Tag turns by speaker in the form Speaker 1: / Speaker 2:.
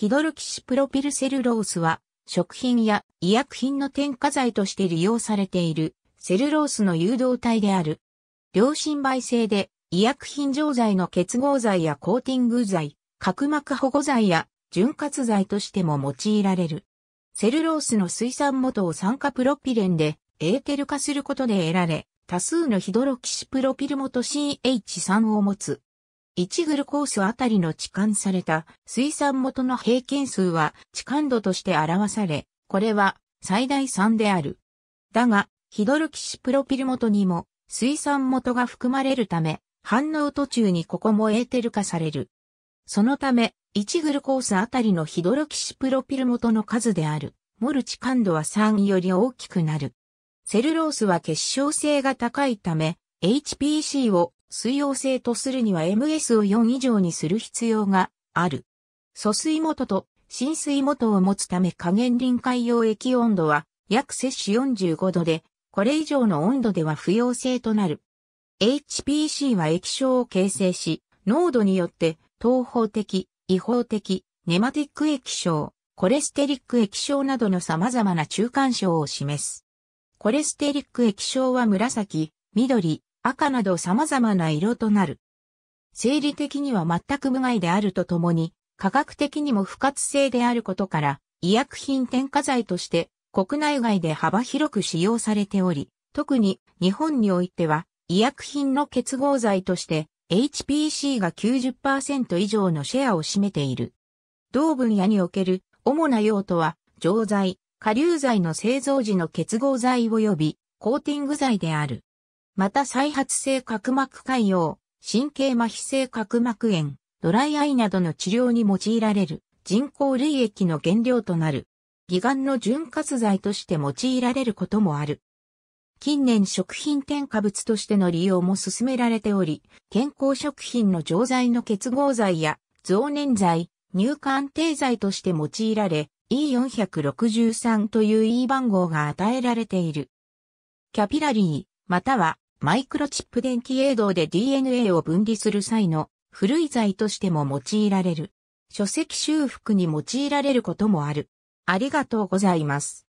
Speaker 1: ヒドロキシプロピルセルロースは、食品や医薬品の添加剤として利用されているセルロースの誘導体である。良心媒性で医薬品錠剤の結合剤やコーティング剤、角膜保護剤や潤滑剤としても用いられる。セルロースの水産元を酸化プロピレンでエーテル化することで得られ、多数のヒドロキシプロピル元 CH3 を持つ1グルコースあたりの置換された水産元の平均数は置換度として表され、これは最大3である。だが、ヒドルキシプロピル元にも水産元が含まれるため、反応途中にここもエーテル化される。そのため、1グルコースあたりのヒドルキシプロピル元の数である、モルチ感度は3より大きくなる。セルロースは結晶性が高いため、HPC を水溶性とするには ms を4以上にする必要がある。疎水元と浸水元を持つため加減臨界溶液温度は約摂氏45度で、これ以上の温度では不溶性となる。HPC は液晶を形成し、濃度によって東方的、違法的、ネマティック液晶、コレステリック液晶などの様々な中間症を示す。コレステリック液晶は紫、緑、赤など様々な色となる。生理的には全く無害であるとともに、科学的にも不活性であることから、医薬品添加剤として国内外で幅広く使用されており、特に日本においては医薬品の結合剤として HPC が90%以上のシェアを占めている。同分野における主な用途は錠剤、下流剤の製造時の結合剤及びコーティング剤である。また再発性角膜潰瘍、神経麻痺性角膜炎、ドライアイなどの治療に用いられる人工類液の原料となる。義眼の潤滑剤として用いられることもある。近年食品添加物としての利用も進められており、健康食品の錠剤の結合剤や増粘剤、乳化安定剤として用いられ、E463 という E 番号が与えられている。キャピラリー、またはマイクロチップ電気映動で DNA を分離する際の古い材としても用いられる。書籍修復に用いられることもある。ありがとうございます。